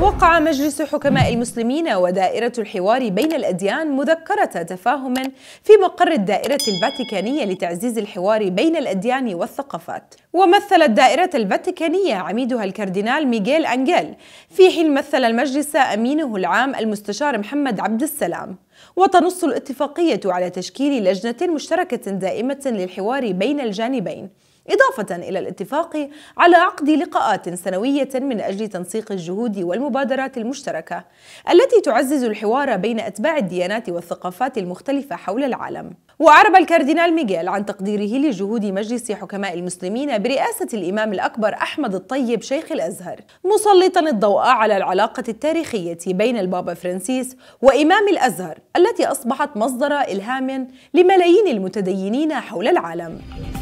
وقع مجلس حكماء المسلمين ودائرة الحوار بين الأديان مذكرة تفاهم في مقر الدائرة الفاتيكانية لتعزيز الحوار بين الأديان والثقافات ومثل الدائرة الفاتيكانية عميدها الكاردينال ميغيل أنجيل في حين مثل المجلس أمينه العام المستشار محمد عبد السلام وتنص الاتفاقية على تشكيل لجنة مشتركة دائمة للحوار بين الجانبين إضافة إلى الاتفاق على عقد لقاءات سنوية من أجل تنسيق الجهود والمبادرات المشتركة التي تعزز الحوار بين أتباع الديانات والثقافات المختلفة حول العالم وأعرب الكاردينال ميغيل عن تقديره لجهود مجلس حكماء المسلمين برئاسة الإمام الأكبر أحمد الطيب شيخ الأزهر مسلطا الضوء على العلاقة التاريخية بين البابا فرانسيس وإمام الأزهر التي أصبحت مصدر إلهام لملايين المتدينين حول العالم